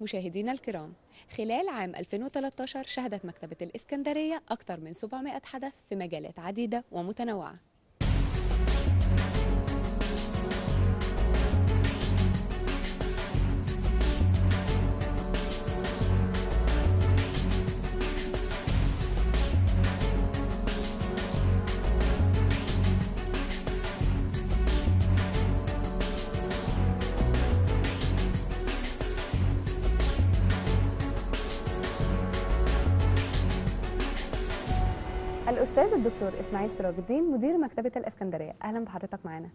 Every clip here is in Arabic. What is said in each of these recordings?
مشاهدينا الكرام خلال عام 2013 شهدت مكتبة الإسكندرية أكثر من 700 حدث في مجالات عديدة ومتنوعة الاستاذ الدكتور اسماعيل سراج الدين مدير مكتبه الاسكندريه اهلا بحضرتك معانا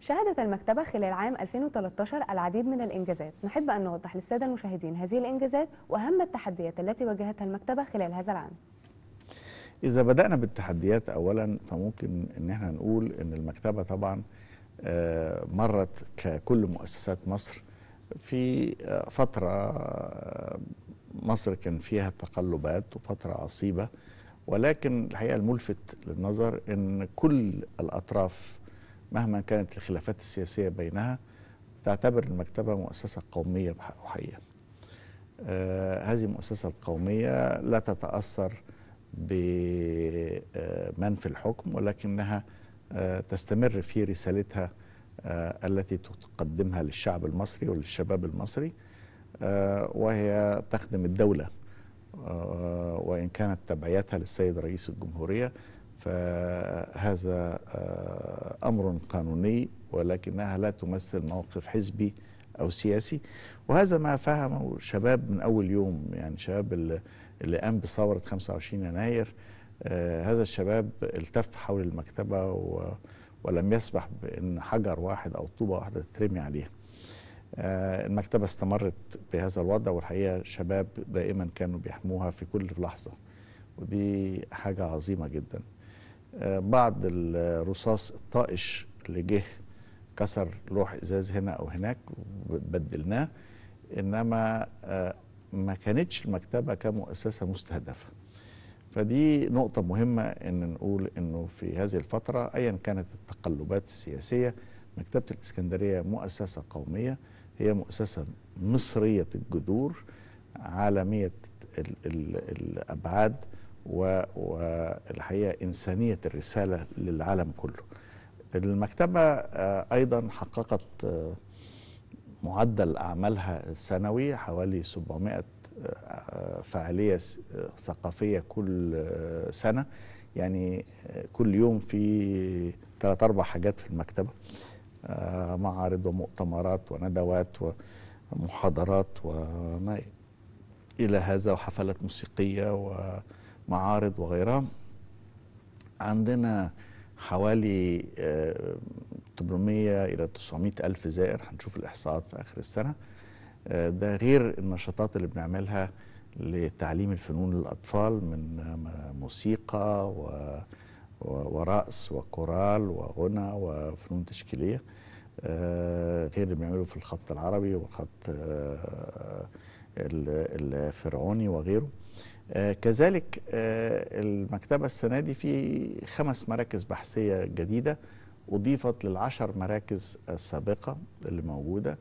شهدت المكتبة خلال عام 2013 العديد من الإنجازات نحب أن نوضح للسادة المشاهدين هذه الإنجازات وأهم التحديات التي واجهتها المكتبة خلال هذا العام إذا بدأنا بالتحديات أولا فممكن أن احنا نقول أن المكتبة طبعا آه، مرت ككل مؤسسات مصر في آه، فترة آه، مصر كان فيها تقلبات وفترة عصيبة ولكن الحقيقة الملفت للنظر أن كل الأطراف مهما كانت الخلافات السياسية بينها تعتبر المكتبة مؤسسة قومية وحية آه هذه المؤسسة القومية لا تتأثر بمن آه، في الحكم ولكنها آه تستمر في رسالتها آه التي تقدمها للشعب المصري وللشباب المصري آه، وهي تخدم الدولة آه، وإن كانت تبعيتها للسيد رئيس الجمهورية فهذا آه، أمر قانوني ولكنها لا تمثل موقف حزبي أو سياسي وهذا ما فهمه شباب من أول يوم يعني شباب اللي قام بثورة 25 يناير آه، هذا الشباب التف حول المكتبة ولم يسمح بأن حجر واحد أو طوبة واحدة تترمي عليها آه، المكتبة استمرت بهذا الوضع والحقيقة شباب دائما كانوا بيحموها في كل لحظة ودي حاجة عظيمة جدا آه، بعض الرصاص الطائش اللي جه كسر لوح ازاز هنا او هناك بدلناه انما آه، ما كانتش المكتبه كمؤسسه مستهدفه فدي نقطه مهمه ان نقول انه في هذه الفتره ايا كانت التقلبات السياسيه مكتبه الاسكندريه مؤسسه قوميه هي مؤسسة مصرية الجذور عالمية الأبعاد والحقيقة إنسانية الرسالة للعالم كله المكتبة آه، أيضا حققت آه، معدل أعمالها السنوي حوالي 700 آه، فعالية ثقافية كل سنة يعني كل يوم في ثلاث أربع حاجات في المكتبة آه، معارض ومؤتمرات وندوات ومحاضرات وما إلى هذا وحفلات موسيقية ومعارض وغيرها عندنا حوالي 800 آه، إلى 900 ألف زائر هنشوف الإحصاءات في آخر السنة آه، ده غير النشاطات اللي بنعملها لتعليم الفنون للأطفال من موسيقى و ورأس وكورال وغنى وفنون تشكيليه غير آه، اللي بيعملوا في الخط العربي والخط آه، الفرعوني وغيره آه، كذلك المكتبة السنة دي في خمس مراكز بحثية جديدة أضيفت للعشر مراكز السابقة اللي موجودة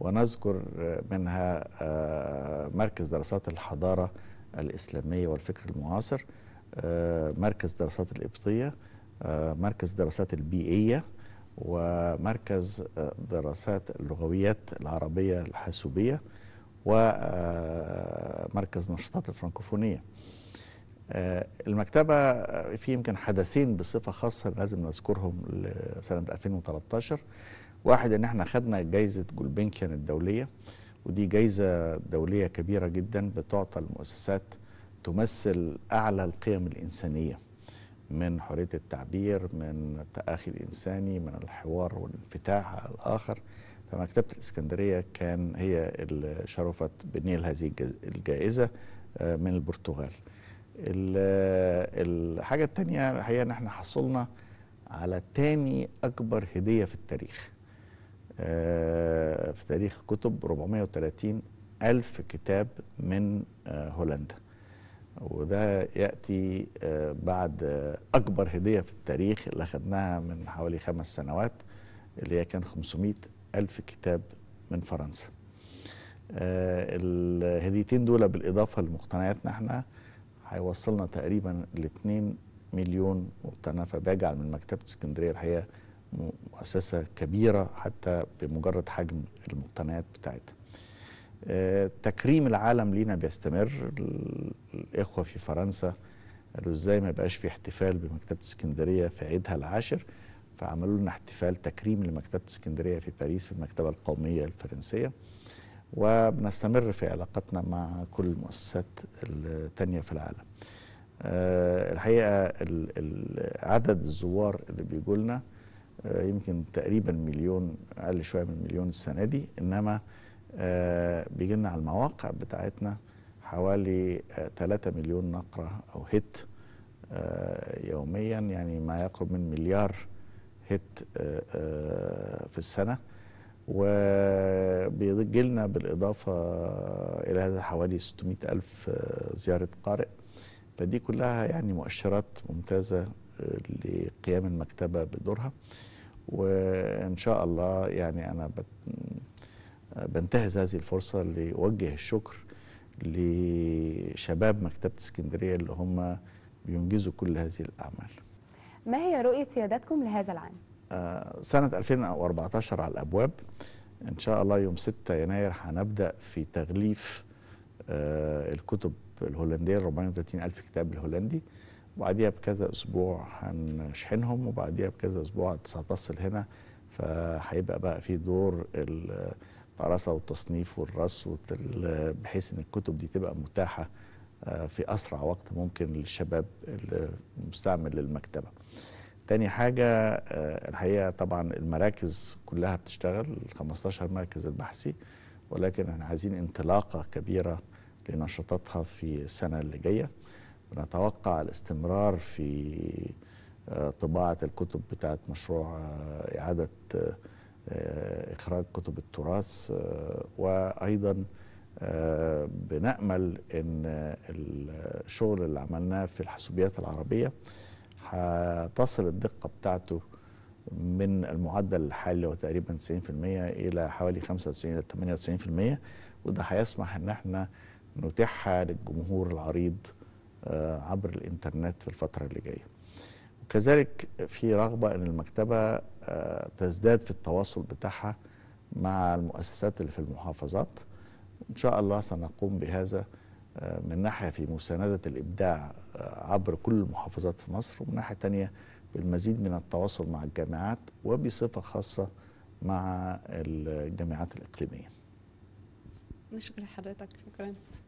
ونذكر منها مركز دراسات الحضارة الإسلامية والفكر المعاصر آه، مركز دراسات القبطيه آه، مركز دراسات البيئيه ومركز آه، دراسات اللغويات العربيه الحاسوبيه ومركز نشاطات الفرنكوفونيه المكتبة في يمكن حدثين بصفة خاصة لازم نذكرهم لسنة 2013 واحد ان احنا خدنا جايزة جولبنكيان الدولية ودي جايزة دولية كبيرة جدا بتعطى المؤسسات تمثل أعلى القيم الإنسانية من حرية التعبير من التآخي الإنساني من الحوار والانفتاح على الآخر فمكتبة الإسكندرية كان هي اللي شرفت بنيل هذه الجائزة آه، من البرتغال الحاجة التانية الحقيقة أن احنا حصلنا على تاني أكبر هدية في التاريخ آه، في تاريخ كتب 430 ألف كتاب من آه، هولندا وده يأتي آه، بعد آه، أكبر هدية في التاريخ اللي أخذناها من حوالي خمس سنوات اللي هي كان 500 ألف كتاب من فرنسا آه، الهديتين دول بالإضافة لمقتنياتنا احنا هيوصلنا تقريبا ل 2 مليون مقتنع فبيجعل من مكتبة اسكندرية الحقيقة مؤسسة كبيرة حتى بمجرد حجم المقتنيات بتاعتها تكريم العالم لينا بيستمر الإخوة في فرنسا قالوا إزاي ما يبقاش في احتفال بمكتبة اسكندرية في عيدها العاشر فعملوا لنا احتفال تكريم لمكتبة اسكندرية في باريس في المكتبة القومية الفرنسية وبنستمر في علاقتنا مع كل المؤسسات الثانيه في العالم آه، الحقيقة عدد الزوار اللي بيجوا لنا آه، يمكن تقريبا مليون أقل شوية من مليون السنة دي إنما آه، بيجي لنا على المواقع بتاعتنا حوالي 3 آه، مليون نقرة أو هيت آه، يوميا يعني ما يقرب من مليار هيت في السنة وبيجي لنا بالإضافة إلى هذا حوالي 600 ألف زيارة قارئ فدي كلها يعني مؤشرات ممتازة لقيام المكتبة بدورها وإن شاء الله يعني أنا بت بنتهز هذه الفرصة لأوجه الشكر لشباب مكتبة اسكندرية اللي هم بينجزوا كل هذه الأعمال ما هي رؤية سيادتكم لهذا العام؟ آه، سنة 2014 على الأبواب إن شاء الله يوم 6 يناير هنبدأ في تغليف آه، الكتب الهولندية 430 ألف كتاب الهولندي وبعديها بكذا أسبوع هنشحنهم وبعديها بكذا أسبوع هتصل هنا فهيبقى بقى في دور الدراسه والتصنيف والرص بحيث ان الكتب دي تبقى متاحه آه، في اسرع وقت ممكن للشباب المستعمل للمكتبه. تاني حاجة آه، الحقيقة طبعا المراكز كلها بتشتغل 15 مركز البحثي ولكن احنا عايزين انطلاقة كبيرة لنشاطاتها في السنة اللي جاية بنتوقع الاستمرار في آه، طباعه الكتب بتاعه مشروع آه، اعاده آه، اخراج كتب التراث وايضا بنامل ان الشغل اللي عملناه في الحاسوبيات العربيه هتصل الدقه بتاعته من المعدل الحالي اللي هو تقريبا 90% الى حوالي 95 الى 98% وده هيسمح ان احنا نتيحها للجمهور العريض عبر الانترنت في الفتره اللي جايه كذلك في رغبة أن المكتبة آه، تزداد في التواصل بتاعها مع المؤسسات اللي في المحافظات إن شاء الله سنقوم بهذا آه، من ناحية في مساندة الإبداع آه، عبر كل المحافظات في مصر ومن ناحية تانية بالمزيد من التواصل مع الجامعات وبصفة خاصة مع الجامعات الإقليمية نشكر حضرتك شكرا